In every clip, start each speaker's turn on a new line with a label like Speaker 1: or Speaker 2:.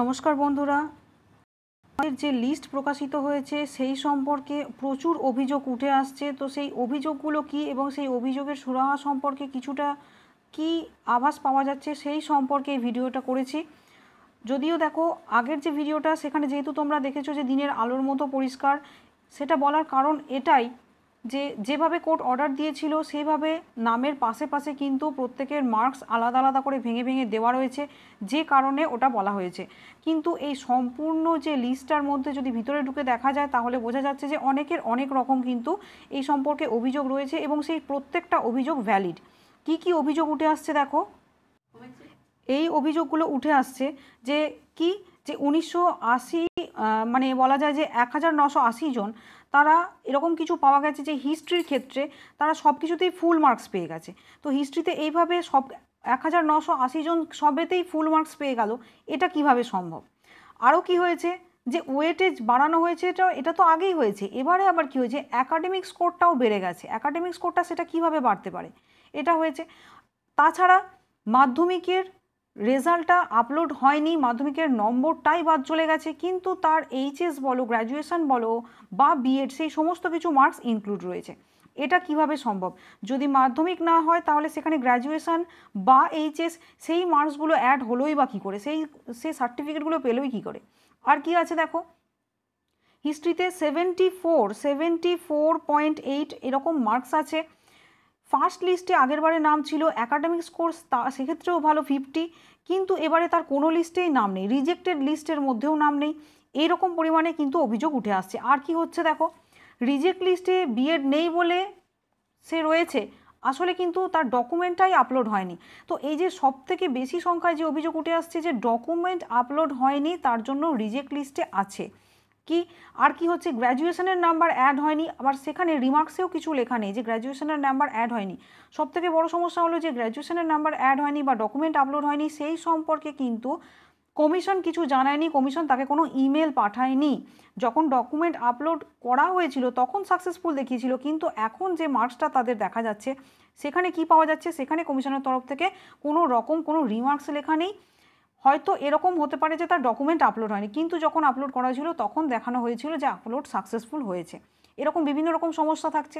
Speaker 1: নমস্কার বন্ধুরা আমাদের যে লিস্ট প্রকাশিত হয়েছে সেই সম্পর্কে প্রচুর অভিযোগ উঠে আসছে তো সেই অভিযোগগুলো কি এবং সেই অভিযোগের সুরাহা সম্পর্কে কিছুটা কি আভাস পাওয়া যাচ্ছে সেই সম্পর্কে এই ভিডিওটা করেছি যদিও দেখো আগের যে ভিডিওটা সেখানে যেহেতু তোমরা দেখেছো যে দিনের আলোর মতো পরিষ্কার সেটা বলার কারণ এটাই যে যেভাবে কোর্ট অর্ডার দিয়েছিল সেভাবে নামের পাশে পাশে কিন্তু প্রত্যেকের মার্কস আলাদা আলাদা করে ভেঙে ভেঙে দেওয়া রয়েছে যে কারণে ওটা বলা হয়েছে কিন্তু এই সম্পূর্ণ যে লিস্টটার মধ্যে যদি ভিতরে ঢুকে দেখা যায় তাহলে বোঝা যাচ্ছে যে অনেকের অনেক রকম কিন্তু এই সম্পর্কে অভিযোগ রয়েছে এবং সেই প্রত্যেকটা অভিযোগ ভ্যালিড কি কি অভিযোগ উঠে আসছে দেখো এই অভিযোগগুলো উঠে আসছে যে কি যে উনিশশো মানে বলা যায় যে এক হাজার নশো আশি জন তারা এরকম কিছু পাওয়া গেছে যে হিস্ট্রির ক্ষেত্রে তারা সব কিছুতেই ফুল মার্কস পেয়ে গেছে তো হিস্ট্রিতে এইভাবে সব এক হাজার নশো আশি জন সবেতেই ফুল মার্কস পেয়ে গেল এটা কিভাবে সম্ভব আরও কি হয়েছে যে ওয়েটেজ বাড়ানো হয়েছে এটা এটা তো আগেই হয়েছে এবারে আবার কি হয়েছে অ্যাকাডেমিক স্কোরটাও বেড়ে গেছে অ্যাকাডেমিক স্কোরটা সেটা কিভাবে বাড়তে পারে এটা হয়েছে তাছাড়া মাধ্যমিকের রেজাল্টটা আপলোড হয়নি মাধ্যমিকের নম্বরটাই বাদ চলে গেছে কিন্তু তার এইচএস বলো গ্র্যাজুয়েশন বলো বা বিএড সেই সমস্ত কিছু মার্কস ইনক্লুড রয়েছে এটা কিভাবে সম্ভব যদি মাধ্যমিক না হয় তাহলে সেখানে গ্র্যাজুয়েশান বা এইচএস সেই মার্কসগুলো অ্যাড হলোই বা কী করে সেই সেই সার্টিফিকেটগুলো পেলোই কী করে আর কি আছে দেখো হিস্ট্রিতে seventy four seventy four point eight এরকম মার্কস আছে ফার্স্ট লিস্টে আগেরবারে নাম ছিল অ্যাকাডেমিক স্কোর্স তা সেক্ষেত্রেও ভালো ফিফটি কিন্তু এবারে তার কোনো লিস্টেই নাম নেই রিজেক্টেড লিস্টের মধ্যেও নাম নেই এই রকম পরিমাণে কিন্তু অভিযোগ উঠে আসছে আর কি হচ্ছে দেখো রিজেক্ট লিস্টে বিএড নেই বলে সে রয়েছে আসলে কিন্তু তার ডকুমেন্টটাই আপলোড হয়নি তো এই যে সব থেকে বেশি সংখ্যায় যে অভিযোগ উঠে আসছে যে ডকুমেন্ট আপলোড হয়নি তার জন্য রিজেক্ট লিস্টে আছে কি আর কি হচ্ছে গ্র্যাজুয়েশনের নাম্বার অ্যাড হয়নি আবার সেখানে রিমার্কসেও কিছু লেখা নেই যে গ্র্যাজুয়েশনের নাম্বার অ্যাড হয়নি সব থেকে বড় সমস্যা হলো যে গ্র্যাজুয়েশনের নাম্বার অ্যাড হয়নি বা ডকুমেন্ট আপলোড হয়নি সেই সম্পর্কে কিন্তু কমিশন কিছু জানায়নি কমিশন তাকে কোনো ইমেল পাঠায়নি যখন ডকুমেন্ট আপলোড করা হয়েছিল তখন সাকসেসফুল দেখিয়েছিল কিন্তু এখন যে মার্কসটা তাদের দেখা যাচ্ছে সেখানে কি পাওয়া যাচ্ছে সেখানে কমিশনের তরফ থেকে কোনো রকম কোনো রিমার্কস লেখা নেই হয়তো এরকম হতে পারে যে তার ডকুমেন্ট আপলোড হয়নি কিন্তু যখন আপলোড করা ছিল তখন দেখানো হয়েছিল যে আপলোড সাকসেসফুল হয়েছে এরকম বিভিন্ন রকম সমস্যা থাকছে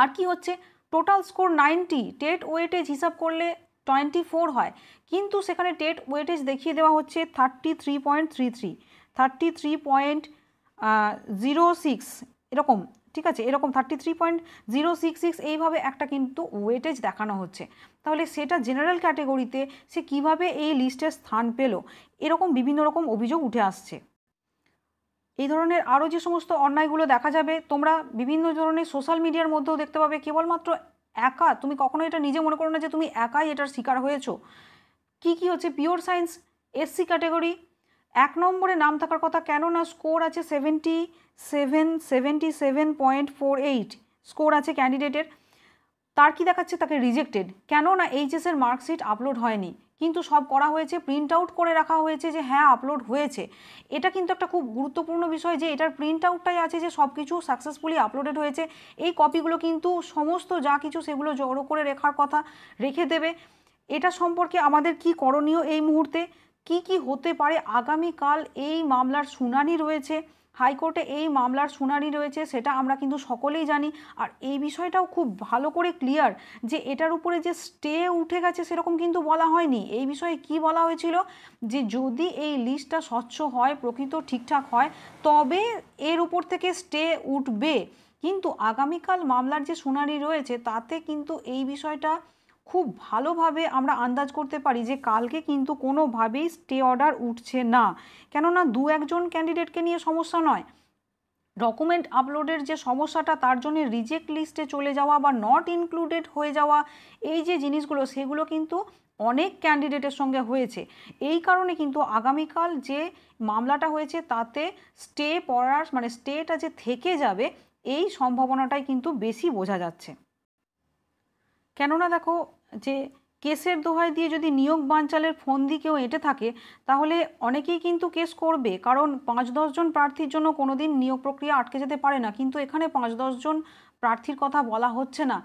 Speaker 1: আর কি হচ্ছে total score ninety TET weightage হিসাব করলে টোয়েন্টি ফোর হয় কিন্তু সেখানে টেট ওয়েটেজ দেখিয়ে দেওয়া হচ্ছে thirty three point three three thirty three point zero six এরকম ঠিক আছে এরকম thirty three point zero six six এইভাবে একটা কিন্তু ওয়েটেজ দেখানো হচ্ছে তাহলে সেটা জেনারেল ক্যাটেগরিতে সে কিভাবে এই লিস্টের স্থান পেল এরকম বিভিন্ন রকম অভিযোগ উঠে আসছে এই ধরনের আরও যে সমস্ত অন্যায়গুলো দেখা যাবে তোমরা বিভিন্ন ধরনের সোশ্যাল মিডিয়ার মধ্যেও দেখতে পাবে কেবলমাত্র একা তুমি কখনো এটা নিজে মনে করো না যে তুমি একাই এটার শিকার হয়েছো কি কি হচ্ছে পিওর সায়েন্স এসসি ক্যাটেগরি এক নম্বরে নাম থাকার কথা কেননা স্কোর আছে seventy seven seventy seven point four eight score আছে ক্যান্ডিডেটের তার কি দেখাচ্ছে তাকে রিজেক্টেড কেননা এইচএসের মার্কশিট আপলোড হয়নি কিন্তু সব করা হয়েছে প্রিন্ট আউট করে রাখা হয়েছে যে হ্যাঁ আপলোড হয়েছে এটা কিন্তু একটা খুব গুরুত্বপূর্ণ বিষয় যে এটার প্রিন্ট আউটটাই আছে যে সব কিছু সাকসেসফুলি আপলোডেড হয়েছে এই কপিগুলো কিন্তু সমস্ত যা কিছু সেগুলো জড়ো করে রেখার কথা রেখে দেবে এটা সম্পর্কে আমাদের কি করণীয় এই মুহূর্তে কি কি হতে পারে আগামীকাল এই মামলার শুনানি রয়েছে হাইকোর্টে এই মামলার শুনানি রয়েছে সেটা আমরা কিন্তু সকলেই জানি আর এই বিষয়টাও খুব ভালো করে ক্লিয়ার যে এটার উপরে যে স্টে উঠে গেছে সেরকম কিন্তু বলা হয়নি এই বিষয়ে কি বলা হয়েছিল যে যদি এই লিস্টটা স্বচ্ছ হয় প্রকৃত ঠিকঠাক হয় তবে এর উপর থেকে স্টে উঠবে কিন্তু আগামীকাল মামলার যে শুনানি রয়েছে তাতে কিন্তু এই বিষয়টা খুব ভালোভাবে আমরা আন্দাজ করতে পারি যে কালকে কিন্তু কোনোভাবেই স্টে অর্ডার উঠছে না কেননা দু একজন ক্যান্ডিডেটকে নিয়ে সমস্যা নয় ডকুমেন্ট আপলোডের যে সমস্যাটা তার জন্য রিজেক্ট লিস্টে চলে যাওয়া বা নট ইনক্লুডেড হয়ে যাওয়া এই যে জিনিসগুলো সেগুলো কিন্তু অনেক ক্যান্ডিডেটের সঙ্গে হয়েছে এই কারণে কিন্তু আগামীকাল যে মামলাটা হয়েছে তাতে স্টে পড়ার মানে স্টেটা যে থেকে যাবে এই সম্ভাবনাটাই কিন্তু বেশি বোঝা যাচ্ছে কেননা দেখো যে কেসের দোহাই দিয়ে যদি নিয়োগ বানচালের ফোন কেউ এঁটে থাকে তাহলে অনেকেই কিন্তু কেস করবে কারণ পাঁচ দশজন প্রার্থীর জন্য কোনো দিন নিয়োগ প্রক্রিয়া আটকে যেতে পারে না কিন্তু এখানে পাঁচ দশজন প্রার্থীর কথা বলা হচ্ছে না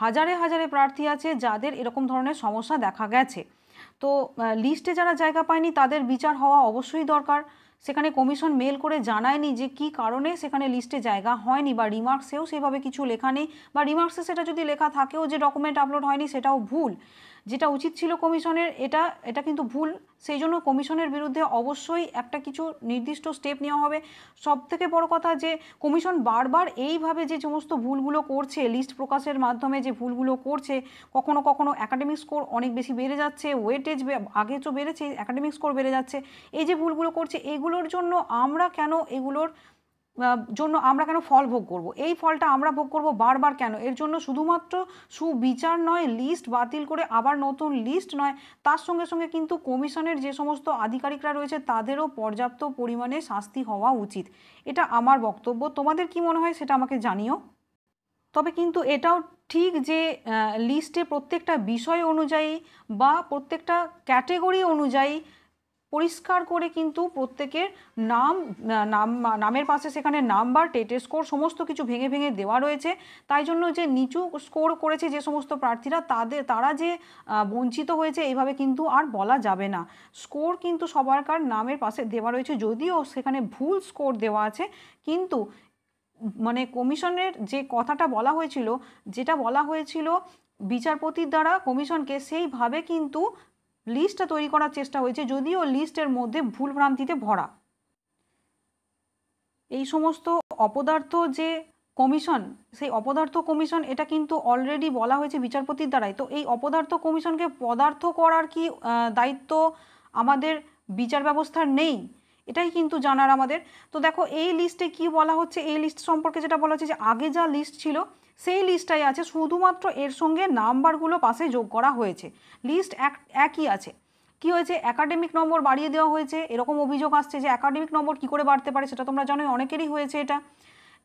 Speaker 1: হাজারে হাজারে প্রার্থী আছে যাদের এরকম ধরনের সমস্যা দেখা গেছে তো লিস্টে যারা জায়গা পায়নি তাদের বিচার হওয়া অবশ্যই দরকার সেখানে কমিশন মেল করে জানায়নি যে কি কারণে সেখানে লিস্টে জায়গা হয়নি বা রিমার্কসেও সেভাবে কিছু লেখা নেই বা রিমার্কসে সেটা যদি লেখা থাকেও যে ডকুমেন্ট আপলোড হয়নি সেটাও ভুল যেটা উচিত ছিল কমিশনের এটা এটা কিন্তু ভুল সেই জন্য কমিশনের বিরুদ্ধে অবশ্যই একটা কিছু নির্দিষ্ট স্টেপ নেওয়া হবে সব থেকে বড় কথা যে কমিশন বারবার এইভাবে যে সমস্ত ভুলগুলো করছে লিস্ট প্রকাশের মাধ্যমে যে ভুলগুলো করছে কখনো কখনো একাডেমিক স্কোর অনেক বেশি বেড়ে যাচ্ছে ওয়েটেজ আগে তো বেড়েছে একাডেমিক স্কোর বেড়ে যাচ্ছে এই যে ভুলগুলো করছে এগুলোর জন্য আমরা কেন এগুলোর জন্য আমরা কেন ফল ভোগ করব এই ফলটা আমরা ভোগ করব বারবার কেন এর জন্য শুধুমাত্র সুবিচার নয় লিস্ট বাতিল করে আবার নতুন লিস্ট নয় তার সঙ্গে সঙ্গে কিন্তু কমিশনের যে সমস্ত আধিকারিকরা রয়েছে তাদেরও পর্যাপ্ত পরিমাণে শাস্তি হওয়া উচিত এটা আমার বক্তব্য তোমাদের কি মনে হয় সেটা আমাকে জানিও তবে কিন্তু এটাও ঠিক যে লিস্টে প্রত্যেকটা বিষয় অনুযায়ী বা প্রত্যেকটা ক্যাটেগরি অনুযায়ী পরিষ্কার করে কিন্তু প্রত্যেকের নাম নাম নামের পাশে সেখানে নাম্বার টেটের স্কোর সমস্ত কিছু ভেঙে ভেঙে দেওয়া রয়েছে তাই জন্য যে নিচু স্কোর করেছে যে সমস্ত প্রার্থীরা তাদের তারা যে বঞ্চিত হয়েছে এইভাবে কিন্তু আর বলা যাবে না স্কোর কিন্তু সবারকার নামের পাশে দেওয়া রয়েছে যদিও সেখানে ভুল স্কোর দেওয়া আছে কিন্তু মানে কমিশনের যে কথাটা বলা হয়েছিল যেটা বলা হয়েছিল বিচারপতির দ্বারা কমিশনকে সেইভাবে কিন্তু লিস্টটা তৈরি করার চেষ্টা হয়েছে যদিও লিস্টের মধ্যে ভুলভ্রান্তিতে ভরা এই সমস্ত অপদার্থ যে কমিশন সেই অপদার্থ কমিশন এটা কিন্তু অলরেডি বলা হয়েছে বিচারপতির দ্বারাই তো এই অপদার্থ কমিশনকে পদার্থ করার কি দায়িত্ব আমাদের বিচার ব্যবস্থার নেই এটাই কিন্তু জানার আমাদের তো দেখো এই লিস্টে কি বলা হচ্ছে এই লিস্ট সম্পর্কে যেটা বলা হচ্ছে যে আগে যা লিস্ট ছিল সেই লিস্টটাই আছে শুধুমাত্র এর সঙ্গে নাম্বারগুলো পাশে যোগ করা হয়েছে লিস্ট এক একই আছে কি হয়েছে একাডেমিক নম্বর বাড়িয়ে দেওয়া হয়েছে এরকম অভিযোগ আসছে যে একাডেমিক নম্বর কি করে বাড়তে পারে সেটা তোমরা জানোই অনেকেরই হয়েছে এটা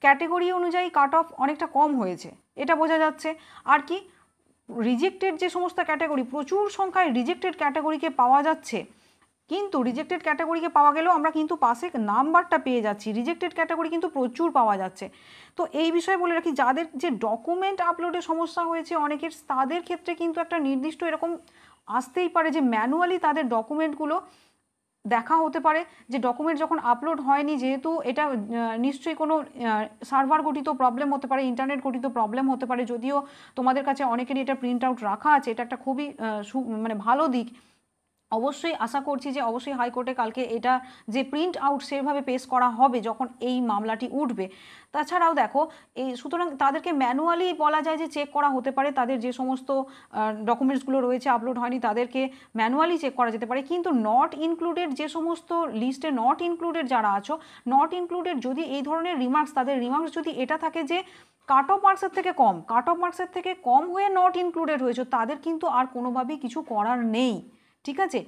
Speaker 1: ক্যাটেগরি অনুযায়ী কাট অফ অনেকটা কম হয়েছে এটা বোঝা যাচ্ছে আর কি রিজেক্টেড যে সমস্ত ক্যাটাগরি প্রচুর সংখ্যায় রিজেক্টেড ক্যাটাগরিকে পাওয়া যাচ্ছে কিন্তু রিজেক্টেড ক্যাটাগরিকে পাওয়া গেলেও আমরা কিন্তু পাশে নাম্বারটা পেয়ে যাচ্ছি রিজেক্টেড ক্যাটাগরি কিন্তু প্রচুর পাওয়া যাচ্ছে তো এই বিষয়ে বলে রাখি যাদের যে ডকুমেন্ট আপলোডে সমস্যা হয়েছে অনেকের তাদের ক্ষেত্রে কিন্তু একটা নির্দিষ্ট এরকম আসতেই পারে যে ম্যানুয়ালি তাদের ডকুমেন্টগুলো দেখা হতে পারে যে ডকুমেন্ট যখন আপলোড হয়নি যেহেতু এটা নিশ্চয়ই কোনো সার্ভার গঠিত প্রবলেম হতে পারে ইন্টারনেট গঠিত প্রবলেম হতে পারে যদিও তোমাদের কাছে অনেকেরই এটা প্রিন্ট আউট রাখা আছে এটা একটা খুবই মানে ভালো দিক অবশ্যই আশা করছি যে অবশ্যই হাইকোর্টে কালকে এটা যে প্রিন্ট আউট সেভাবে পেশ করা হবে যখন এই মামলাটি উঠবে তাছাড়াও দেখো এই সুতরাং তাদেরকে ম্যানুয়ালি বলা যায় যে চেক করা হতে পারে তাদের যে সমস্ত ডকুমেন্টসগুলো রয়েছে আপলোড হয়নি তাদেরকে ম্যানুয়ালি চেক করা যেতে পারে কিন্তু নট ইনক্লুডেড যে সমস্ত লিস্টে নট ইনক্লুডেড যারা আছো নট ইনক্লুডেড যদি এই ধরনের রিমার্কস তাদের রিমার্কস যদি এটা থাকে যে কাট অফ মার্কসের থেকে কম কাট অফ মার্কসের থেকে কম হয়ে নট ইনক্লুডেড হয়েছে তাদের কিন্তু আর কোনোভাবেই কিছু করার নেই ঠিক আছে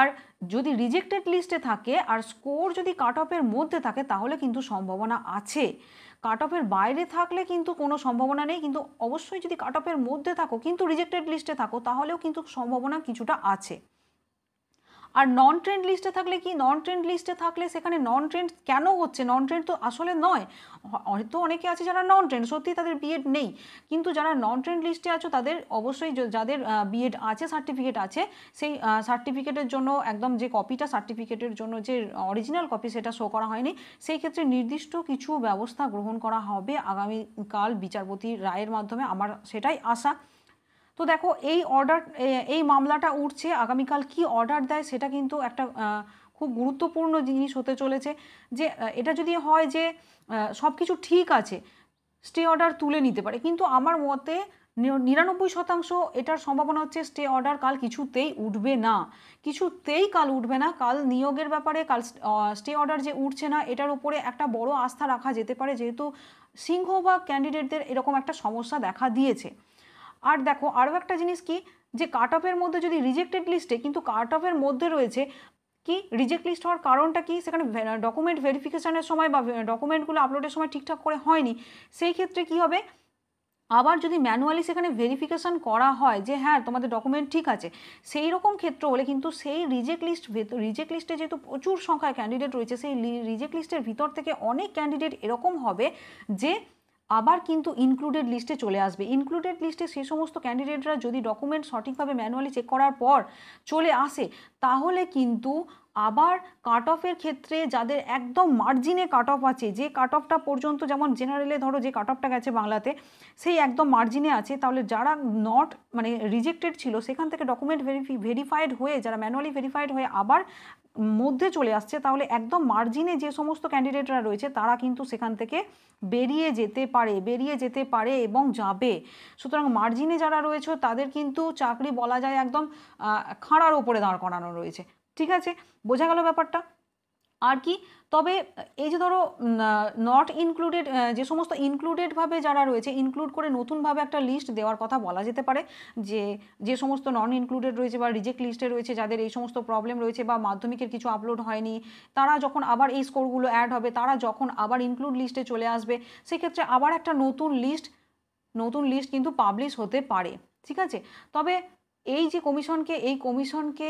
Speaker 1: আর যদি রিজেক্টেড লিস্টে থাকে আর স্কোর যদি কাট অফের মধ্যে থাকে তাহলে কিন্তু সম্ভাবনা আছে কাট অফের বাইরে থাকলে কিন্তু কোনো সম্ভাবনা নেই কিন্তু অবশ্যই যদি কাট অফের মধ্যে থাকো কিন্তু রিজেক্টেড লিস্টে থাকো তাহলেও কিন্তু সম্ভাবনা কিছুটা আছে আর নন ট্রেন্ড লিস্টে থাকলে কি নন ট্রেন্ড লিস্টে থাকলে সেখানে নন ট্রেন্ড কেন হচ্ছে নন ট্রেন্ড তো আসলে নয় হয়তো অনেকে আছে যারা নন ট্রেন্ড সত্যি তাদের বিএড নেই কিন্তু যারা নন ট্রেন্ড লিস্টে আছো তাদের অবশ্যই যাদের বিএড আছে সার্টিফিকেট আছে সেই সার্টিফিকেটের জন্য একদম যে কপিটা সার্টিফিকেটের জন্য যে অরিজিনাল কপি সেটা শো করা হয়নি সেই ক্ষেত্রে নির্দিষ্ট কিছু ব্যবস্থা গ্রহণ করা হবে আগামীকাল বিচারপতি রায়ের মাধ্যমে আমার সেটাই আশা তো দেখো এই অর্ডার এই মামলাটা উঠছে আগামীকাল কি অর্ডার দেয় সেটা কিন্তু একটা খুব গুরুত্বপূর্ণ জিনিস হতে চলেছে যে এটা যদি হয় যে সব কিছু ঠিক আছে স্টে অর্ডার তুলে নিতে পারে কিন্তু আমার মতে নিরানব্বই শতাংশ এটার সম্ভাবনা হচ্ছে স্টে অর্ডার কাল কিছুতেই উঠবে না কিছুতেই কাল উঠবে না কাল নিয়োগের ব্যাপারে কাল স্টে অর্ডার যে উঠছে না এটার উপরে একটা বড় আস্থা রাখা যেতে পারে যেহেতু সিংহভাগ ক্যান্ডিডেটদের এরকম একটা সমস্যা দেখা দিয়েছে আর দেখো আরও একটা জিনিস কি যে কাট অফের মধ্যে যদি রিজেক্টেড লিস্টে কিন্তু কাট অফের মধ্যে রয়েছে কি রিজেক্ট লিস্ট হওয়ার কারণটা কি সেখানে ডকুমেন্ট ভেরিফিকেশানের সময় বা ডকুমেন্টগুলো আপলোডের সময় ঠিকঠাক করে হয়নি সেই ক্ষেত্রে কি হবে আবার যদি ম্যানুয়ালি সেখানে ভেরিফিকেশান করা হয় যে হ্যাঁ তোমাদের ডকুমেন্ট ঠিক আছে সেই রকম ক্ষেত্র হলে কিন্তু সেই রিজেক্ট লিস্ট রিজেক্ট লিস্টে যেহেতু প্রচুর সংখ্যায় ক্যান্ডিডেট রয়েছে সেই রিজেক্ট লিস্টের ভিতর থেকে অনেক ক্যান্ডিডেট এরকম হবে যে আবার কিন্তু ইনক্লুডেড লিস্টে চলে আসবে ইনক্লুডেড লিস্টে সে সমস্ত ক্যান্ডিডেটরা যদি ডকুমেন্ট সঠিকভাবে ম্যানুয়ালি চেক করার পর চলে আসে তাহলে কিন্তু আবার কাট অফের ক্ষেত্রে যাদের একদম মার্জিনে কাট অফ আছে যে কাট অফটা পর্যন্ত যেমন জেনারেলে ধরো যে কাট অফটা গেছে বাংলাতে সেই একদম মার্জিনে আছে তাহলে যারা নট মানে রিজেক্টেড ছিল সেখান থেকে ডকুমেন্ট ভেরিফাইড হয়ে যারা ম্যানুয়ালি ভেরিফাইড হয়ে আবার মধ্যে চলে আসছে তাহলে একদম মার্জিনে যে সমস্ত ক্যান্ডিডেটরা রয়েছে তারা কিন্তু সেখান থেকে বেরিয়ে যেতে পারে বেরিয়ে যেতে পারে এবং যাবে সুতরাং মার্জিনে যারা রয়েছে তাদের কিন্তু চাকরি বলা যায় একদম খাঁড়ার ওপরে দাঁড় করানো রয়েছে ঠিক আছে বোঝা গেল ব্যাপারটা আর কি তবে এই যে ধরো নট ইনক্লুডেড যে সমস্ত ইনক্লুডেডভাবে যারা রয়েছে ইনক্লুড করে নতুনভাবে একটা লিস্ট দেওয়ার কথা বলা যেতে পারে যে যে সমস্ত নন ইনক্লুডেড রয়েছে বা রিজেক্ট লিস্টে রয়েছে যাদের এই সমস্ত প্রবলেম রয়েছে বা মাধ্যমিকের কিছু আপলোড হয়নি তারা যখন আবার এই স্কোরগুলো অ্যাড হবে তারা যখন আবার ইনক্লুড লিস্টে চলে আসবে সেক্ষেত্রে আবার একটা নতুন লিস্ট নতুন লিস্ট কিন্তু পাবলিশ হতে পারে ঠিক আছে তবে এই যে কমিশনকে এই কমিশনকে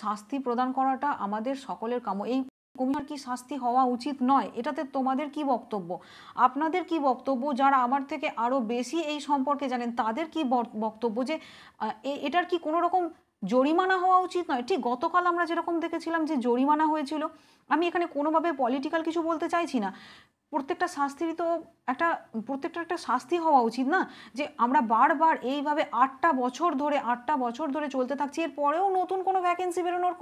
Speaker 1: শাস্তি প্রদান করাটা আমাদের সকলের কাম এই কমিশনার কি শাস্তি হওয়া উচিত নয় এটাতে তোমাদের কি বক্তব্য আপনাদের কি বক্তব্য যারা আমার থেকে আরও বেশি এই সম্পর্কে জানেন তাদের কি বক্তব্য যে এটার কি কোনো রকম জরিমানা হওয়া উচিত নয় ঠিক গতকাল আমরা যেরকম দেখেছিলাম যে জরিমানা হয়েছিল আমি এখানে কোনোভাবে পলিটিক্যাল কিছু বলতে চাইছি না প্রত্যেকটা শাস্তিরই তো একটা প্রত্যেকটা একটা শাস্তি হওয়া উচিত না যে আমরা বারবার এইভাবে আটটা বছর ধরে আটটা বছর ধরে চলতে থাকছি এরপরেও নতুন কোনো ভ্যাকেন্সি বেরোনোর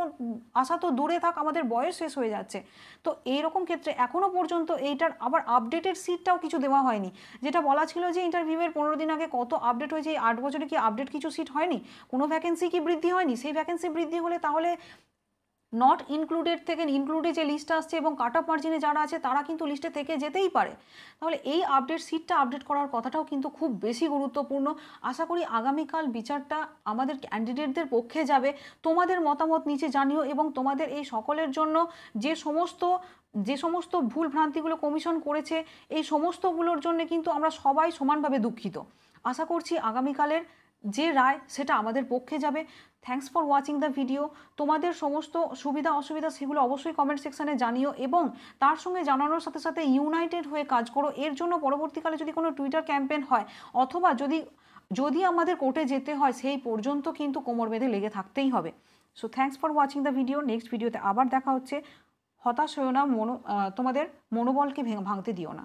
Speaker 1: আশা তো দূরে থাক আমাদের বয়স শেষ হয়ে যাচ্ছে তো এইরকম ক্ষেত্রে এখনও পর্যন্ত এইটার আবার আপডেটের সিটটাও কিছু দেওয়া হয়নি যেটা বলা ছিল যে ইন্টারভিউয়ের পনেরো দিন আগে কত আপডেট হয়েছে এই আট বছরে কি আপডেট কিছু সিট হয়নি কোনো ভ্যাকেন্সি কি বৃদ্ধি হয়নি সেই ভ্যাকেন্সি বৃদ্ধি হলে তাহলে নট ইনক্লুডেড থেকে ইনক্লুডে যে লিস্টটা আসছে এবং কাট অফ মার্জিনে যারা আছে তারা কিন্তু লিস্টে থেকে যেতেই পারে তাহলে এই আপডেট সিটটা আপডেট করার কথাটাও কিন্তু খুব বেশি গুরুত্বপূর্ণ আশা করি আগামীকাল বিচারটা আমাদের ক্যান্ডিডেটদের পক্ষে যাবে তোমাদের মতামত নিচে জানিও এবং তোমাদের এই সকলের জন্য যে সমস্ত যে সমস্ত ভুল ভ্রান্তিগুলো কমিশন করেছে এই সমস্তগুলোর জন্য কিন্তু আমরা সবাই সমানভাবে দুঃখিত আশা করছি আগামীকালের যে রায় সেটা আমাদের পক্ষে যাবে thanks for watching the video তোমাদের সমস্ত সুবিধা অসুবিধা সেগুলো অবশ্যই কমেন্ট সেকশানে জানিও এবং তার সঙ্গে জানানোর সাথে সাথে ইউনাইটেড হয়ে কাজ করো এর জন্য পরবর্তীকালে যদি কোনো টুইটার ক্যাম্পেন হয় অথবা যদি যদি আমাদের কোর্টে যেতে হয় সেই পর্যন্ত কিন্তু কোমর বেঁধে লেগে থাকতেই হবে so thanks for watching the video next ভিডিওতে আবার দেখা হচ্ছে হতাশ হয়েও না মনো তোমাদের মনোবলকে ভাঙতে দিও না